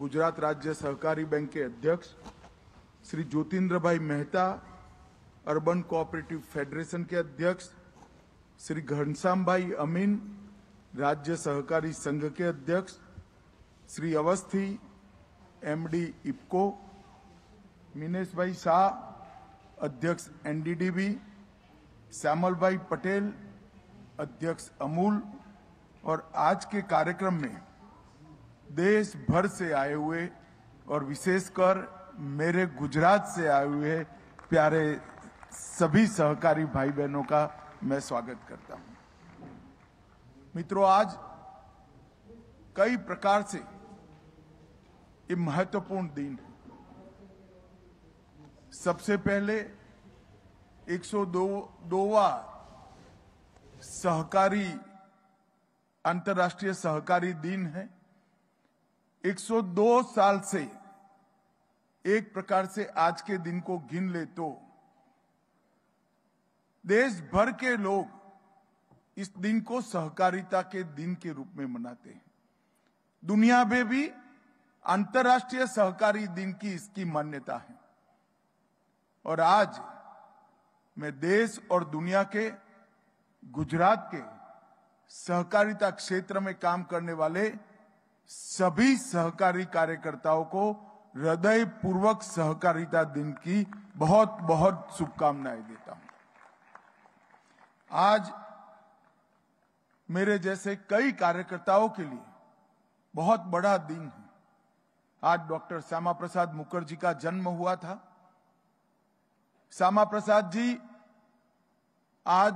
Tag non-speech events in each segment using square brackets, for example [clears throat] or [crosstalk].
गुजरात राज्य सहकारी बैंक के अध्यक्ष श्री ज्योतिन्द्र भाई मेहता अर्बन कोऑपरेटिव फेडरेशन के अध्यक्ष श्री घनश्याम भाई अमीन राज्य सहकारी संघ के अध्यक्ष श्री अवस्थी एमडी इपको मिनेश भाई शाह अध्यक्ष एनडीडीबी श्यामल भाई पटेल अध्यक्ष अमूल और आज के कार्यक्रम में देश भर से आए हुए और विशेषकर मेरे गुजरात से आए हुए प्यारे सभी सहकारी भाई बहनों का मैं स्वागत करता हूं मित्रों आज कई प्रकार से ये महत्वपूर्ण दिन है सबसे पहले 102वां सहकारी अंतर्राष्ट्रीय सहकारी दिन है 102 साल से एक प्रकार से आज के दिन को गिन ले तो देश भर के लोग इस दिन को सहकारिता के दिन के रूप में मनाते हैं दुनिया में भी अंतर्राष्ट्रीय सहकारी दिन की इसकी मान्यता है और आज मैं देश और दुनिया के गुजरात के सहकारिता क्षेत्र में काम करने वाले सभी सहकारी कार्यकर्ताओं को हृदय पूर्वक सहकारिता दिन की बहुत बहुत शुभकामनाएं देता हूं आज मेरे जैसे कई कार्यकर्ताओं के लिए बहुत बड़ा दिन है आज डॉक्टर श्यामा प्रसाद मुखर्जी का जन्म हुआ था श्यामा प्रसाद जी आज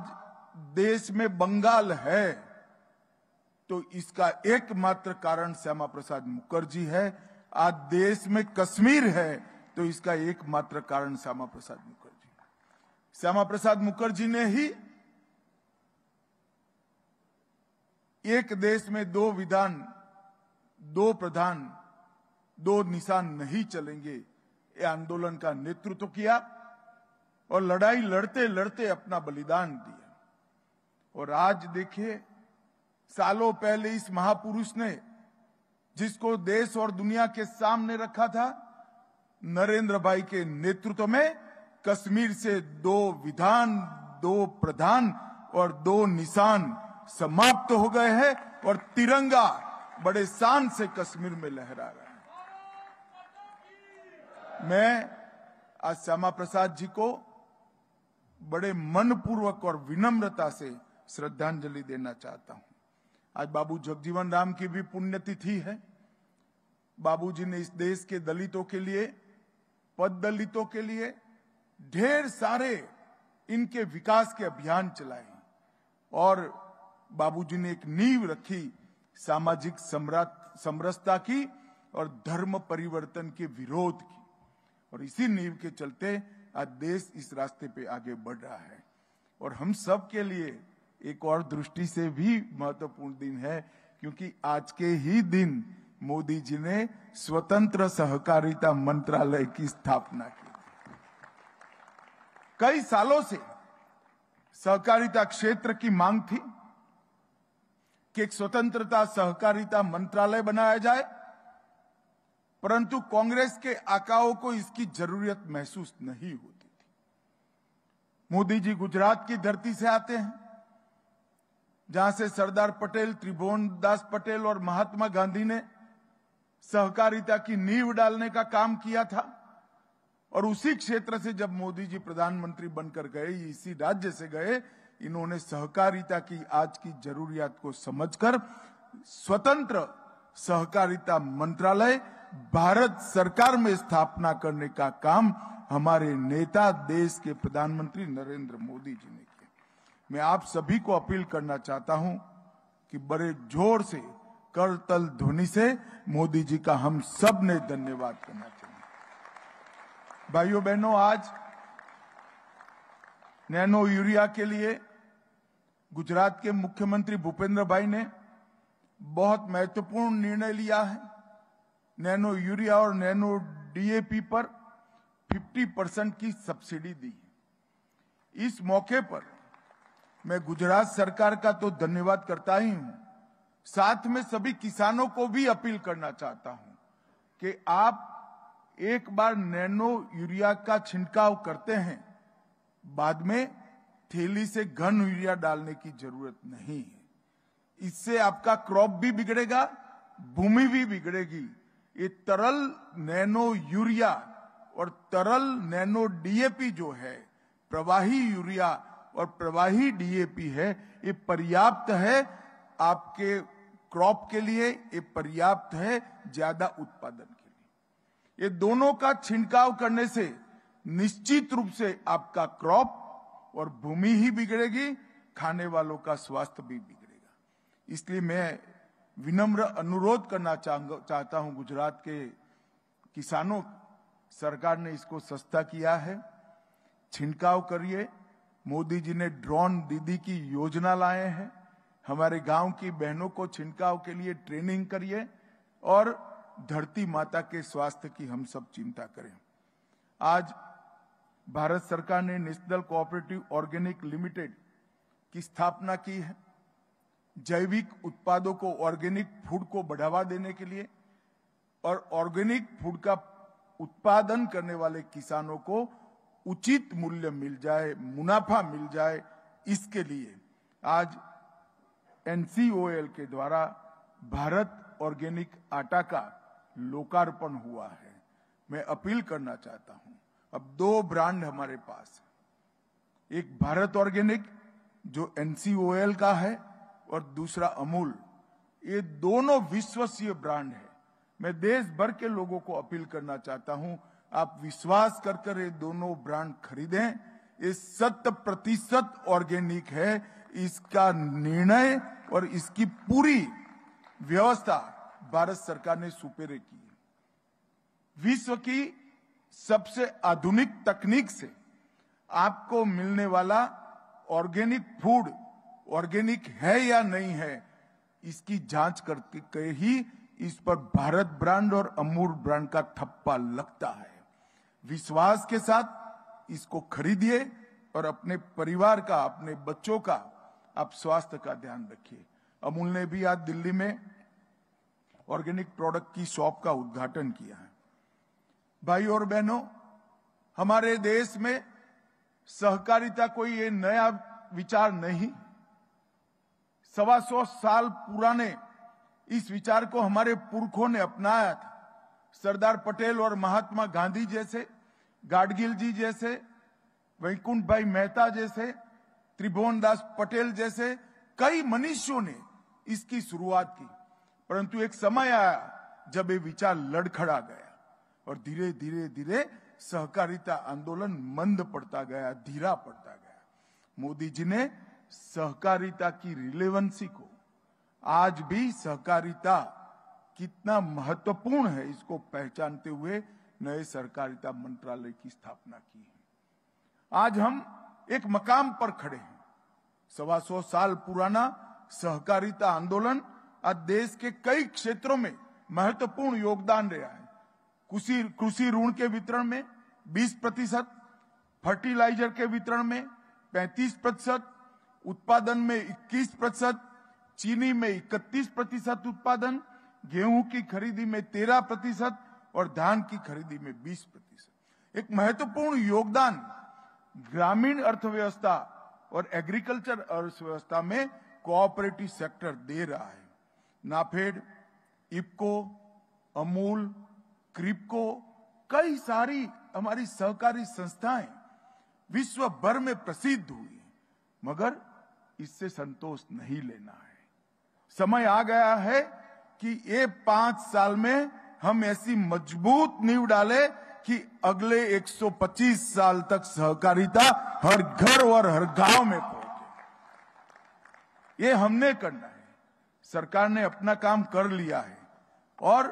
देश में बंगाल है तो इसका एकमात्र कारण श्यामा प्रसाद मुखर्जी है आज देश में कश्मीर है तो इसका एकमात्र कारण श्यामा प्रसाद मुखर्जी श्यामा प्रसाद मुखर्जी ने ही एक देश में दो विधान दो प्रधान दो निशान नहीं चलेंगे ये आंदोलन का नेतृत्व तो किया और लड़ाई लड़ते लड़ते अपना बलिदान दिया और आज देखिए सालों पहले इस महापुरुष ने जिसको देश और दुनिया के सामने रखा था नरेंद्र भाई के नेतृत्व में कश्मीर से दो विधान दो प्रधान और दो निशान समाप्त हो गए हैं और तिरंगा बड़े शान से कश्मीर में लहरा रहा है मैं आज श्यामा प्रसाद जी को बड़े मनपूर्वक और विनम्रता से श्रद्धांजलि देना चाहता हूं आज बाबू जगजीवन राम की भी पुण्यतिथि है बाबूजी ने इस देश के दलितों के लिए पद दलितों के लिए ढेर सारे इनके विकास के अभियान चलाए और बाबूजी ने एक नींव रखी सामाजिक समरसता की और धर्म परिवर्तन के विरोध की और इसी नींव के चलते आज देश इस रास्ते पे आगे बढ़ रहा है और हम सब के लिए एक और दृष्टि से भी महत्वपूर्ण दिन है क्योंकि आज के ही दिन मोदी जी ने स्वतंत्र सहकारिता मंत्रालय की स्थापना की कई सालों से सहकारिता क्षेत्र की मांग थी कि एक स्वतंत्रता सहकारिता मंत्रालय बनाया जाए परंतु कांग्रेस के आकाओं को इसकी जरूरत महसूस नहीं होती थी मोदी जी गुजरात की धरती से आते हैं जहां से सरदार पटेल त्रिभुवन दास पटेल और महात्मा गांधी ने सहकारिता की नींव डालने का काम किया था और उसी क्षेत्र से जब मोदी जी प्रधानमंत्री बनकर गए इसी राज्य से गए इन्होंने सहकारिता की आज की जरूरियात को समझकर स्वतंत्र सहकारिता मंत्रालय भारत सरकार में स्थापना करने का काम हमारे नेता देश के प्रधानमंत्री नरेंद्र मोदी जी ने किया मैं आप सभी को अपील करना चाहता हूं कि बड़े जोर से कर तल ध्वनि से मोदी जी का हम सब ने धन्यवाद करना चाहिए भाइयों बहनों आज नैनो यूरिया के लिए गुजरात के मुख्यमंत्री भूपेंद्र भाई ने बहुत महत्वपूर्ण निर्णय लिया है नैनो यूरिया और नैनो डीएपी पर 50 परसेंट की सब्सिडी दी है इस मौके पर मैं गुजरात सरकार का तो धन्यवाद करता ही हूं साथ में सभी किसानों को भी अपील करना चाहता हूं कि आप एक बार नैनो यूरिया का छिड़काव करते हैं बाद में थैली से घन यूरिया डालने की जरूरत नहीं है इससे आपका क्रॉप भी बिगड़ेगा भूमि भी बिगड़ेगी ये तरल नैनो यूरिया और तरल नैनो डीएपी जो है प्रवाही यूरिया और प्रवाही डीएपी है ये पर्याप्त है आपके क्रॉप के लिए ये पर्याप्त है ज्यादा उत्पादन के लिए ये दोनों का छिड़काव करने से निश्चित रूप से आपका क्रॉप और भूमि ही बिगड़ेगी खाने वालों का स्वास्थ्य भी बिगड़ेगा इसलिए मैं विनम्र अनुरोध करना चाहता हूं गुजरात के किसानों सरकार ने इसको सस्ता किया है छिड़काव करिए मोदी जी ने ड्रोन दीदी की योजना लाए हैं हमारे गांव की बहनों को छिड़काव के लिए ट्रेनिंग करिए और धरती माता के स्वास्थ्य की हम सब चिंता करें आज भारत सरकार ने नेशनल कोऑपरेटिव ऑर्गेनिक लिमिटेड की स्थापना की है जैविक उत्पादों को ऑर्गेनिक फूड को बढ़ावा देने के लिए और ऑर्गेनिक फूड का उत्पादन करने वाले किसानों को उचित मूल्य मिल जाए मुनाफा मिल जाए इसके लिए आज एनसीओएल के द्वारा भारत ऑर्गेनिक आटा का लोकार्पण हुआ है मैं अपील करना चाहता हूं अब दो ब्रांड हमारे पास है एक भारत ऑर्गेनिक जो एनसीओएल का है और दूसरा अमूल ये दोनों विश्वसनीय ब्रांड है मैं देश भर के लोगों को अपील करना चाहता हूं आप विश्वास कर कर ये दोनों ब्रांड खरीदें ये शत प्रतिशत ऑर्गेनिक है इसका निर्णय और इसकी पूरी व्यवस्था भारत सरकार ने सुपेरे की विश्व की सबसे आधुनिक तकनीक से आपको मिलने वाला ऑर्गेनिक फूड ऑर्गेनिक है या नहीं है इसकी जांच करके ही इस पर भारत ब्रांड और अमूल ब्रांड का थप्पा लगता है विश्वास के साथ इसको खरीदिए और अपने परिवार का अपने बच्चों का आप स्वास्थ्य का ध्यान रखिए अमूल ने भी आज दिल्ली में ऑर्गेनिक प्रोडक्ट की शॉप का उद्घाटन किया है भाई और बहनों हमारे देश में सहकारिता कोई ये नया विचार नहीं सवा सौ साल पुराने इस विचार को हमारे पुरखों ने अपनाया था सरदार पटेल और महात्मा गांधी जैसे गाडगिल जी जैसे वैकुंठ भाई मेहता जैसे त्रिभुवन दास पटेल जैसे कई मनुष्यों ने इसकी शुरुआत की परंतु एक समय आया जब ये विचार लड़खड़ा गया और धीरे धीरे धीरे सहकारिता आंदोलन मंद पड़ता गया धीरा पड़ता गया मोदी जी ने सहकारिता की रिलेवेंसी को आज भी सहकारिता कितना महत्वपूर्ण है इसको पहचानते हुए नए सरकारिता मंत्रालय की स्थापना की है आज हम एक मकाम पर खड़े हैं सवा सौ साल पुराना सहकारिता आंदोलन आज देश के कई क्षेत्रों में महत्वपूर्ण योगदान रहा है कृषि कृषि ऋण के वितरण में 20 प्रतिशत फर्टिलाइजर के वितरण में 35 प्रतिशत उत्पादन में 21 प्रतिशत चीनी में 31 प्रतिशत उत्पादन गेहूं की खरीदी में तेरह प्रतिशत और धान की खरीदी में बीस प्रतिशत एक महत्वपूर्ण योगदान ग्रामीण अर्थव्यवस्था और एग्रीकल्चर अर्थव्यवस्था में कोऑपरेटिव सेक्टर दे रहा है नाफेड इपको अमूल क्रिपको कई सारी हमारी सहकारी संस्थाएं विश्व भर में प्रसिद्ध हुई मगर इससे संतोष नहीं लेना है समय आ गया है कि ये पांच साल में हम ऐसी मजबूत नींव डाले कि अगले 125 साल तक सहकारिता हर घर और हर गांव में पहुंचे ये हमने करना है सरकार ने अपना काम कर लिया है और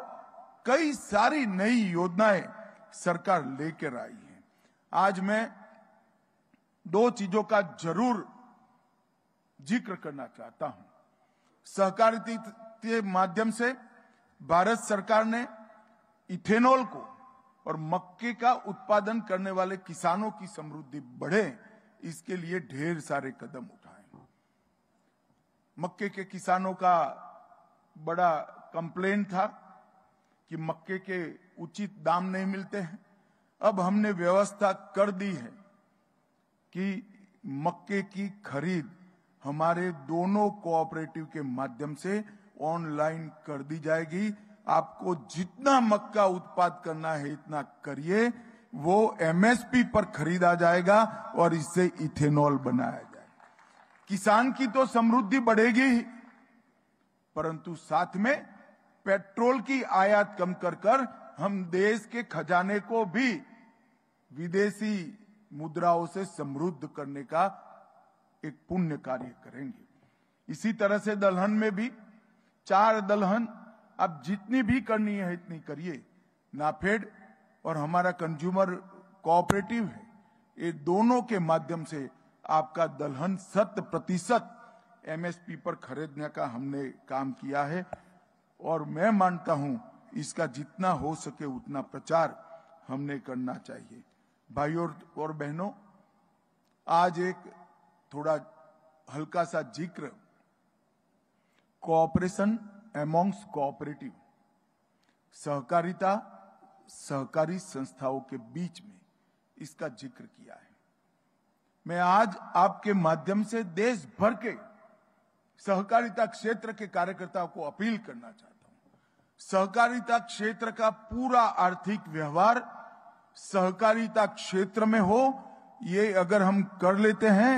कई सारी नई योजनाएं सरकार लेकर आई है आज मैं दो चीजों का जरूर जिक्र करना चाहता हूं सहकारी के माध्यम से भारत सरकार ने इथेनॉल को और मक्के का उत्पादन करने वाले किसानों की समृद्धि बढ़े इसके लिए ढेर सारे कदम उठाए मक्के के किसानों का बड़ा कंप्लेन था कि मक्के के उचित दाम नहीं मिलते हैं अब हमने व्यवस्था कर दी है कि मक्के की खरीद हमारे दोनों कोऑपरेटिव के माध्यम से ऑनलाइन कर दी जाएगी आपको जितना मक्का उत्पाद करना है इतना करिए वो एमएसपी पर खरीदा जाएगा और इससे इथेनॉल बनाया जाएगा किसान की तो समृद्धि बढ़ेगी ही परंतु साथ में पेट्रोल की आयात कम कर कर हम देश के खजाने को भी विदेशी मुद्राओं से समृद्ध करने का एक पुण्य कार्य करेंगे इसी तरह से दलहन में भी चार दलहन आप जितनी भी करनी है इतनी करिए नाफेड और हमारा कंज्यूमर कोऑपरेटिव है ये दोनों के माध्यम से आपका दलहन शत प्रतिशत एमएसपी पर खरीदने का हमने काम किया है और मैं मानता हूं इसका जितना हो सके उतना प्रचार हमने करना चाहिए भाइयों और बहनों आज एक थोड़ा हल्का सा जिक्र कोऑपरेशन एमोंग्स कोऑपरेटिव सहकारिता सहकारी संस्थाओं के बीच में इसका जिक्र किया है मैं आज आपके माध्यम से देश भर के सहकारिता क्षेत्र के कार्यकर्ताओं को अपील करना चाहता हूं सहकारिता क्षेत्र का पूरा आर्थिक व्यवहार सहकारिता क्षेत्र में हो ये अगर हम कर लेते हैं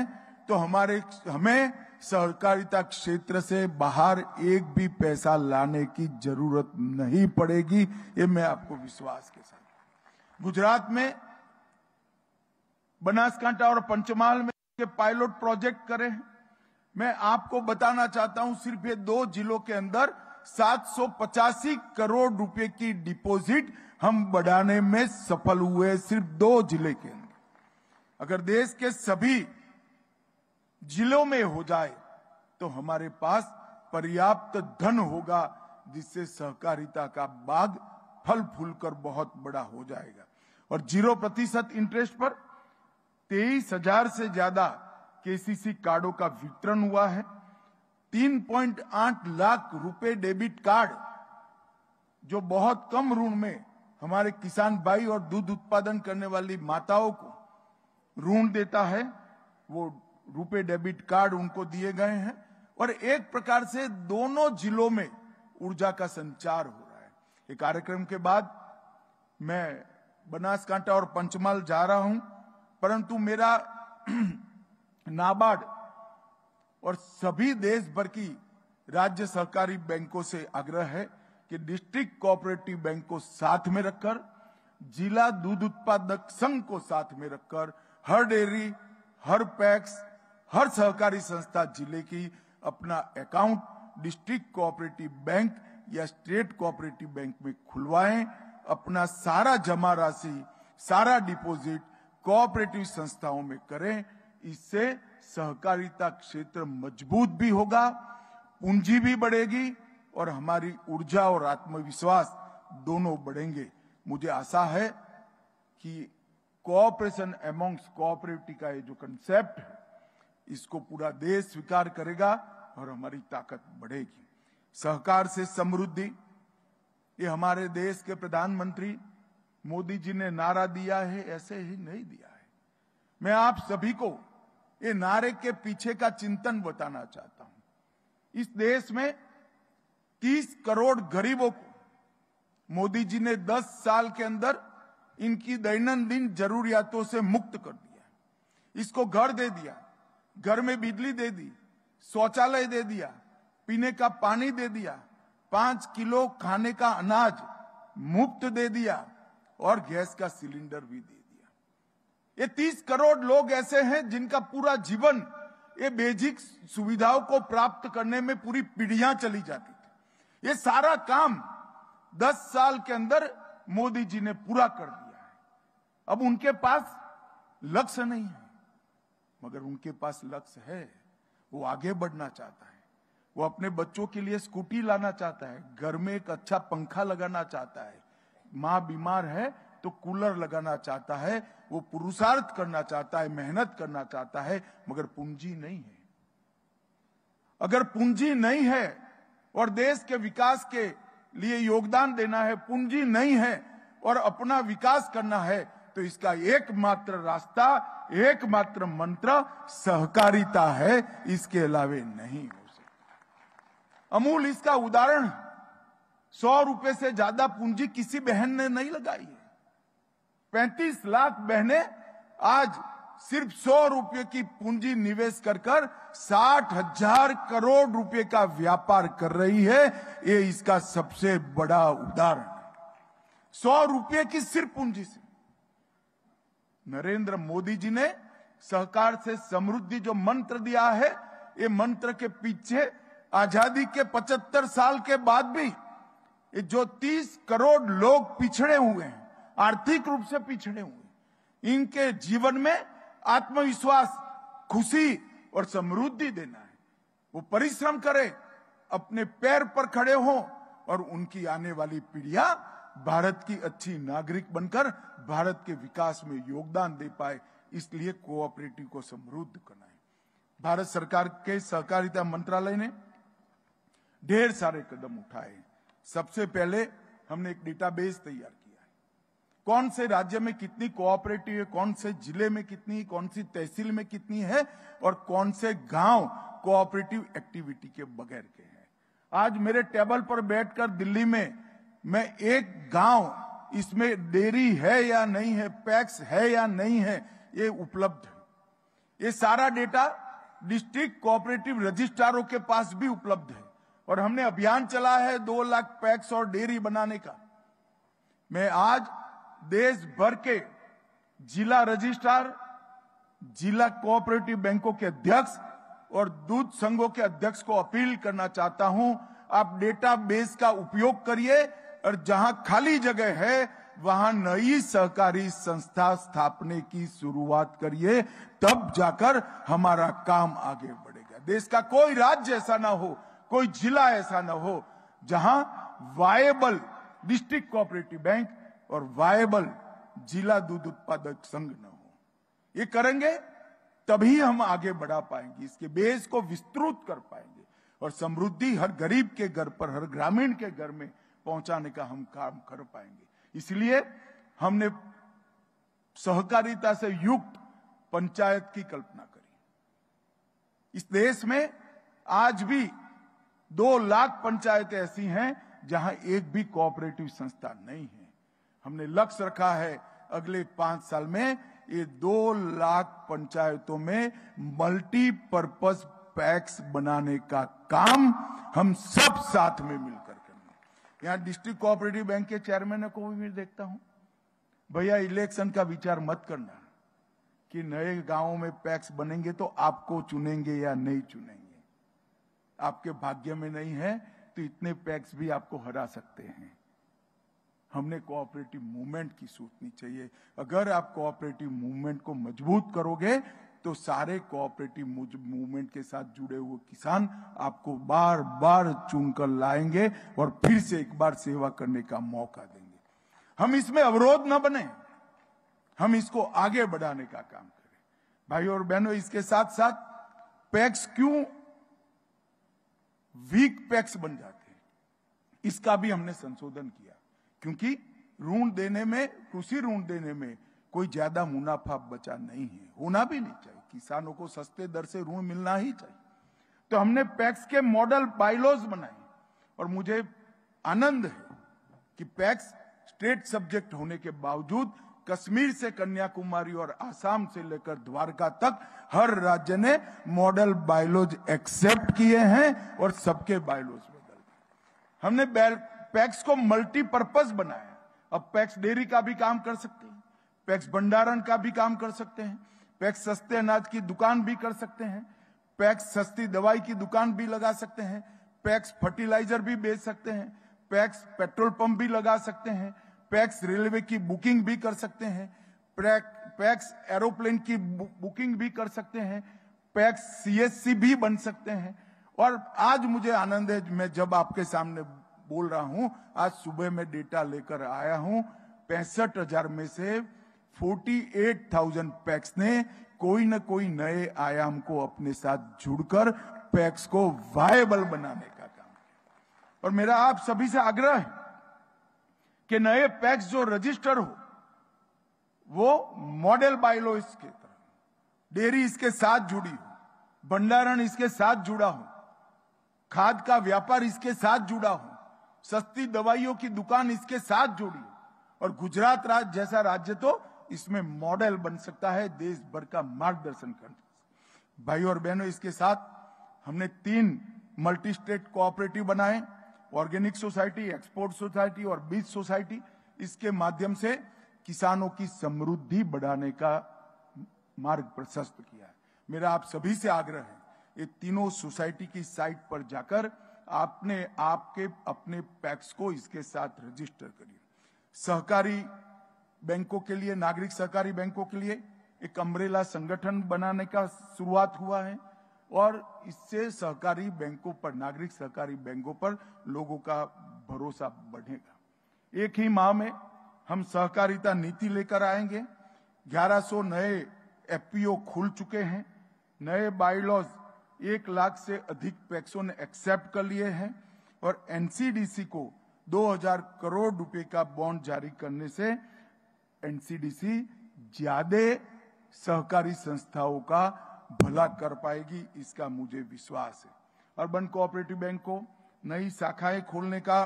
तो हमारे हमें सहकारिता क्षेत्र से बाहर एक भी पैसा लाने की जरूरत नहीं पड़ेगी ये मैं आपको विश्वास के साथ गुजरात में बनासकांठा और पंचमाल में के पायलट प्रोजेक्ट हैं मैं आपको बताना चाहता हूं सिर्फ ये दो जिलों के अंदर सात करोड़ रुपए की डिपॉजिट हम बढ़ाने में सफल हुए सिर्फ दो जिले के अंदर अगर देश के सभी जिलों में हो जाए तो हमारे पास पर्याप्त धन होगा जिससे सहकारिता का बाग फल फूल कर बहुत बड़ा हो जाएगा और जीरो प्रतिशत इंटरेस्ट पर तेईस हजार से ज्यादा केसीसी कार्डों का वितरण हुआ है 3.8 लाख रुपए डेबिट कार्ड जो बहुत कम ऋण में हमारे किसान भाई और दूध उत्पादन करने वाली माताओं को ऋण देता है वो रुपए डेबिट कार्ड उनको दिए गए हैं और एक प्रकार से दोनों जिलों में ऊर्जा का संचार हो रहा है ये कार्यक्रम के बाद मैं बनासकांठा और पंचमल जा रहा हूं परंतु मेरा [clears throat] नाबार्ड और सभी देश भर की राज्य सहकारी बैंकों से आग्रह है कि डिस्ट्रिक्ट कोऑपरेटिव बैंक को साथ में रखकर जिला दूध उत्पादक संघ को साथ में रखकर हर डेयरी हर पैक्स हर सहकारी संस्था जिले की अपना अकाउंट डिस्ट्रिक्ट कोऑपरेटिव बैंक या स्टेट कोऑपरेटिव बैंक में खुलवाएं अपना सारा जमा राशि सारा डिपॉजिट कोऑपरेटिव संस्थाओं में करें इससे सहकारिता क्षेत्र मजबूत भी होगा पूंजी भी बढ़ेगी और हमारी ऊर्जा और आत्मविश्वास दोनों बढ़ेंगे मुझे आशा है कि कोऑपरेशन एमोंग्स कोऑपरेटिव का ये जो कंसेप्ट है इसको पूरा देश स्वीकार करेगा और हमारी ताकत बढ़ेगी सहकार से समृद्धि ये हमारे देश के प्रधानमंत्री मोदी जी ने नारा दिया है ऐसे ही नहीं दिया है मैं आप सभी को ये नारे के पीछे का चिंतन बताना चाहता हूं इस देश में 30 करोड़ गरीबों को मोदी जी ने 10 साल के अंदर इनकी दैनंदिन जरूरियातों से मुक्त कर दिया इसको घर दे दिया घर में बिजली दे दी शौचालय दे दिया पीने का पानी दे दिया पांच किलो खाने का अनाज मुफ्त दे दिया और गैस का सिलेंडर भी दे दिया ये तीस करोड़ लोग ऐसे हैं जिनका पूरा जीवन ये बेजिक सुविधाओं को प्राप्त करने में पूरी पीढ़ियां चली जाती थी ये सारा काम दस साल के अंदर मोदी जी ने पूरा कर दिया है अब उनके पास लक्ष्य नहीं है मगर उनके पास लक्ष्य है वो आगे बढ़ना चाहता है वो अपने बच्चों के लिए स्कूटी लाना चाहता है घर में एक अच्छा पंखा लगाना चाहता है माँ बीमार है तो कूलर लगाना चाहता है वो पुरुषार्थ करना चाहता है मेहनत करना चाहता है मगर पूंजी नहीं है अगर पूंजी नहीं है और देश के विकास के लिए योगदान देना है पूंजी नहीं है और अपना विकास करना है तो इसका एकमात्र रास्ता एकमात्र मंत्र सहकारिता है इसके अलावे नहीं हो सकता अमूल इसका उदाहरण सौ रुपए से ज्यादा पूंजी किसी बहन ने नहीं लगाई है पैंतीस लाख बहने आज सिर्फ सौ रुपये की पूंजी निवेश कर कर साठ हजार करोड़ रुपए का व्यापार कर रही है ये इसका सबसे बड़ा उदाहरण सौ रुपये की सिर्फ पूंजी से नरेंद्र मोदी जी ने सहकार से समृद्धि जो मंत्र दिया है ये मंत्र के पीछे आजादी के 75 साल के बाद भी ये जो 30 करोड़ लोग पिछड़े हुए हैं आर्थिक रूप से पिछड़े हुए इनके जीवन में आत्मविश्वास खुशी और समृद्धि देना है वो परिश्रम करें अपने पैर पर खड़े हों और उनकी आने वाली पीढ़ियां भारत की अच्छी नागरिक बनकर भारत के विकास में योगदान दे पाए इसलिए कोऑपरेटिव को समृद्ध करना है भारत सरकार के सहकारिता मंत्रालय ने ढेर सारे कदम उठाए सबसे पहले हमने एक डेटाबेस तैयार किया है कौन से राज्य में कितनी कोऑपरेटिव है कौन से जिले में कितनी कौन सी तहसील में कितनी है और कौन से गांव कोऑपरेटिव एक्टिविटी के बगैर के हैं आज मेरे टेबल पर बैठकर दिल्ली में मैं एक गांव इसमें डेरी है या नहीं है पैक्स है या नहीं है ये उपलब्ध है ये सारा डेटा डिस्ट्रिक्ट कोऑपरेटिव रजिस्ट्रारों के पास भी उपलब्ध है और हमने अभियान चला है दो लाख पैक्स और डेयरी बनाने का मैं आज देश भर के जिला रजिस्ट्रार जिला कोऑपरेटिव बैंकों के अध्यक्ष और दूध संघों के अध्यक्ष को अपील करना चाहता हूं आप डेटाबेस का उपयोग करिए और जहां खाली जगह है वहां नई सहकारी संस्था स्थापने की शुरुआत करिए तब जाकर हमारा काम आगे बढ़ेगा देश का कोई राज्य ऐसा ना हो कोई जिला ऐसा ना हो जहां वायबल डिस्ट्रिक्ट कोऑपरेटिव बैंक और वायबल जिला दूध उत्पादक संघ न हो ये करेंगे तभी हम आगे बढ़ा पाएंगे इसके बेस को विस्तृत कर पाएंगे और समृद्धि हर गरीब के घर गर पर हर ग्रामीण के घर में पहुंचाने का हम काम कर पाएंगे इसलिए हमने सहकारिता से युक्त पंचायत की कल्पना करी इस देश में आज भी दो लाख पंचायतें ऐसी हैं जहां एक भी कोऑपरेटिव संस्था नहीं है हमने लक्ष्य रखा है अगले पांच साल में ये दो लाख पंचायतों में मल्टीपर्पज पैक्स बनाने का काम हम सब साथ में मिल यहाँ डिस्ट्रिक्ट कोऑपरेटिव बैंक के चेयरमैन को भी मैं देखता हूँ भैया इलेक्शन का विचार मत करना कि नए गांवों में पैक्स बनेंगे तो आपको चुनेंगे या नहीं चुनेंगे आपके भाग्य में नहीं है तो इतने पैक्स भी आपको हरा सकते हैं हमने कोऑपरेटिव मूवमेंट की सोचनी चाहिए अगर आप कोऑपरेटिव मूवमेंट को मजबूत करोगे तो सारे कोऑपरेटिव मूवमेंट के साथ जुड़े हुए किसान आपको बार बार चुनकर लाएंगे और फिर से एक बार सेवा करने का मौका देंगे हम इसमें अवरोध न बने हम इसको आगे बढ़ाने का काम करें भाई और बहनों इसके साथ साथ पैक्स क्यों वीक पैक्स बन जाते हैं इसका भी हमने संशोधन किया क्योंकि ऋण देने में कृषि ऋण देने में कोई ज्यादा मुनाफा बचा नहीं है होना भी नहीं चाहिए किसानों को सस्ते दर से ऋण मिलना ही चाहिए तो हमने पैक्स के मॉडल बाइलॉज बनाए और मुझे आनंद है कि पैक्स स्टेट सब्जेक्ट होने के बावजूद कश्मीर से कन्याकुमारी और आसाम से लेकर द्वारका तक हर राज्य ने मॉडल बायोलॉज एक्सेप्ट किए हैं और सबके बायोलॉज बदल हमने पैक्स को मल्टीपर्पज बनाया अब पैक्स डेयरी का भी काम कर सकते हैं पैक्स भंडारण का भी काम कर सकते हैं पैक सस्ते अनाज की दुकान भी कर सकते हैं पैक्स सस्ती दवाई की दुकान भी लगा सकते हैं पैक्स फर्टिलाइजर भी बेच सकते हैं पैक्स पेट्रोल पंप भी लगा सकते हैं पैक्स रेलवे की बुकिंग भी कर सकते हैं पैक्स एरोप्लेन की बुकिंग भी कर सकते हैं पैक्स सीएससी भी बन सकते हैं और आज मुझे आनंद है मैं जब आपके सामने बोल रहा हूं आज सुबह में डेटा लेकर आया हूं पैंसठ हजार में से 48,000 पैक्स ने कोई ना कोई नए आयाम को अपने साथ जुड़कर पैक्स को वायबल बनाने का काम और मेरा आप सभी से आग्रह है कि नए पैक्स जो रजिस्टर हो वो मॉडल बायलो इसके तरह डेयरी इसके साथ जुड़ी हो भंडारण इसके साथ जुड़ा हो खाद का व्यापार इसके साथ जुड़ा हो सस्ती दवाइयों की दुकान इसके साथ जुड़ी हो और गुजरात राज्य जैसा राज्य तो इसमें मॉडल बन सकता है देश भर का मार्गदर्शन कर भाई और बहनों इसके साथ हमने तीन मल्टी स्टेट कोऑपरेटिव बनाए ऑर्गेनिक सोसाइटी एक्सपोर्ट सोसाइटी और बीज सोसाइटी इसके माध्यम से किसानों की समृद्धि बढ़ाने का मार्ग प्रशस्त किया है मेरा आप सभी से आग्रह है ये तीनों सोसाइटी की साइट पर जाकर आपने आपके अपने पैक्स को इसके साथ रजिस्टर करिए सहकारी बैंकों के लिए नागरिक सहकारी बैंकों के लिए एक अम्ब्रेला संगठन बनाने का शुरुआत हुआ है और इससे सहकारी बैंकों पर नागरिक सहकारी बैंकों पर लोगों का भरोसा बढ़ेगा एक ही माह में हम सहकारिता नीति लेकर आएंगे 1100 नए एफपीओ खुल चुके हैं नए बायोलॉज एक लाख से अधिक पैक्सों ने एक्सेप्ट कर लिए हैं और एनसीडीसी को 2000 करोड़ रुपए का बॉन्ड जारी करने से एनसीडीसी ज्यादा सहकारी संस्थाओं का भला कर पाएगी इसका मुझे विश्वास है अर्बन कोऑपरेटिव बैंक को नई शाखाएं खोलने का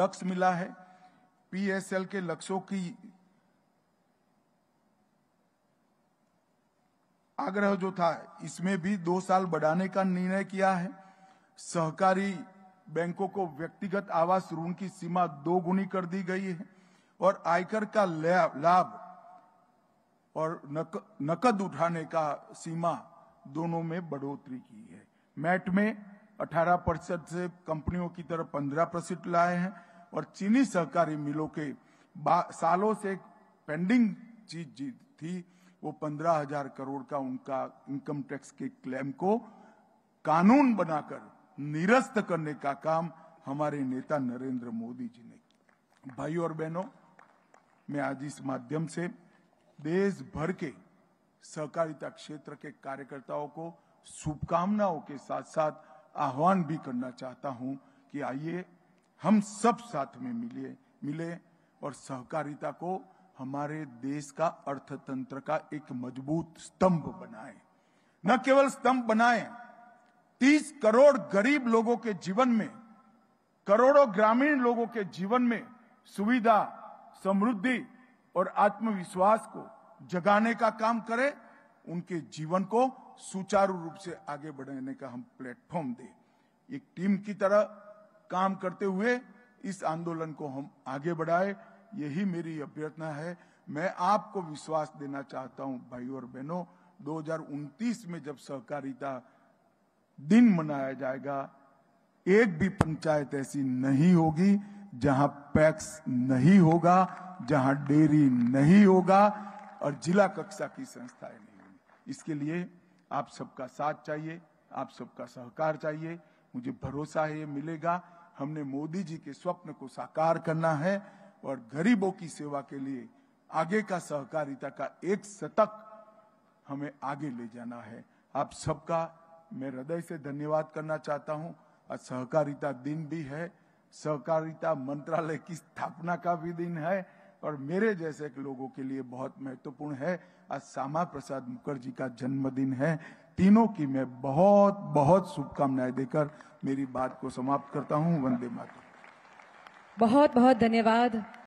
लक्ष्य मिला है पीएसएल के लक्ष्यों की आग्रह जो था इसमें भी दो साल बढ़ाने का निर्णय किया है सहकारी बैंकों को व्यक्तिगत आवास ऋण की सीमा दो गुनी कर दी गई है और आयकर का लाभ और नक, नकद उठाने का सीमा दोनों में बढ़ोतरी की है मैट में 18 प्रतिशत से कंपनियों की तरफ 15 प्रतिशत लाए हैं और चीनी सहकारी मिलों के सालों से पेंडिंग चीज थी वो पंद्रह हजार करोड़ का उनका इनकम टैक्स के क्लेम को कानून बनाकर निरस्त करने का काम हमारे नेता नरेंद्र मोदी जी ने किया भाई और बहनों मैं आज इस माध्यम से देश भर के सहकारिता क्षेत्र के कार्यकर्ताओं को शुभकामनाओं के साथ साथ आह्वान भी करना चाहता हूं कि आइए हम सब साथ में मिले मिले और सहकारिता को हमारे देश का अर्थतंत्र का एक मजबूत स्तंभ बनाए न केवल स्तंभ बनाए 30 करोड़ गरीब लोगों के जीवन में करोड़ों ग्रामीण लोगों के जीवन में सुविधा समृद्धि और आत्मविश्वास को जगाने का काम करें उनके जीवन को सुचारू रूप से आगे बढ़ाने का हम प्लेटफॉर्म दें एक टीम की तरह काम करते हुए इस आंदोलन को हम आगे बढ़ाए यही मेरी अभ्यर्थना है मैं आपको विश्वास देना चाहता हूं भाई और बहनों 2029 में जब सहकारिता दिन मनाया जाएगा एक भी पंचायत ऐसी नहीं होगी जहां पैक्स नहीं होगा जहां डेयरी नहीं होगा और जिला कक्षा की संस्थाएं नहीं होंगी इसके लिए आप सबका साथ चाहिए आप सबका सहकार चाहिए मुझे भरोसा है ये मिलेगा हमने मोदी जी के स्वप्न को साकार करना है और गरीबों की सेवा के लिए आगे का सहकारिता का एक शतक हमें आगे ले जाना है आप सबका मैं हृदय से धन्यवाद करना चाहता हूं आज सहकारिता दिन भी है सहकारिता मंत्रालय की स्थापना का भी दिन है और मेरे जैसे लोगों के लिए बहुत महत्वपूर्ण है आज श्यामा प्रसाद मुखर्जी का जन्मदिन है तीनों की मैं बहुत बहुत शुभकामनाएं देकर मेरी बात को समाप्त करता हूँ वंदे मातरम बहुत बहुत धन्यवाद